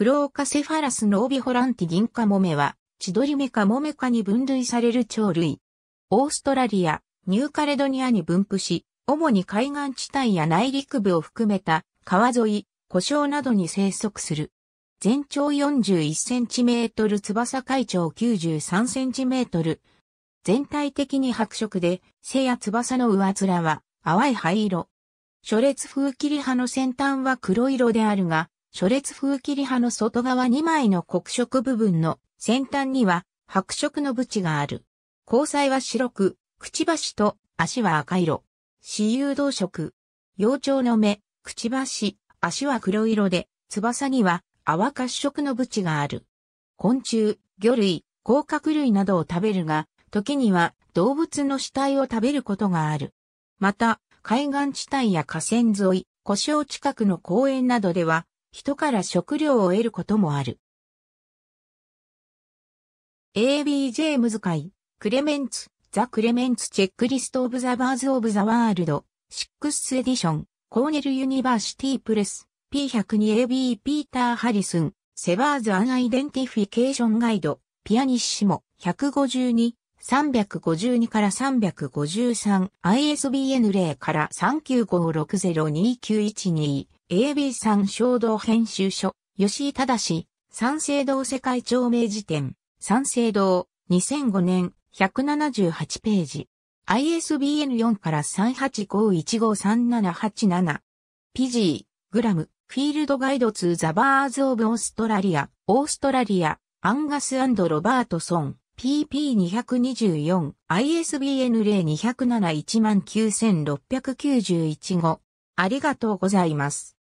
クローカセファラスのオビホランティ銀ンカモメは、チドリメカモメ科に分類される鳥類。オーストラリア、ニューカレドニアに分布し、主に海岸地帯や内陸部を含めた川沿い、湖沼などに生息する。全長4 1トル、翼海長9 3トル。全体的に白色で、背や翼の上面は淡い灰色。初列風切り派の先端は黒色であるが、初列風切り派の外側2枚の黒色部分の先端には白色のブチがある。交際は白く、くちばしと足は赤色。私有動色。幼鳥の目、くちばし、足は黒色で、翼には泡褐色のブチがある。昆虫、魚類、甲殻類などを食べるが、時には動物の死体を食べることがある。また、海岸地帯や河川沿い、故障近くの公園などでは、人から食料を得ることもある。A.B. ジェームズ会、クレメンツ、ザ・クレメンツ・チェックリスト・オブ・ザ・バーズ・オブ・ザ・ワールド、6エディション、コーネル・ユニバーシティ・プレス、P102AB・ ピーター・ハリスン、セバーズ・アン・アイデンティフィケーション・ガイド、ピアニッシモ、152、352から 353ISBN0 から3 9 5 6 0 2 9 1 2 AB 山衝動編集所、吉井正、三省堂世界長名辞典、三省堂、2005年、178ページ。ISBN4 から3851537877。g グラム、フィールドガイドツーザバーズオブオーストラリア、オーストラリア、アンガスロバートソン、PP224、ISBN0207196991 5ありがとうございます。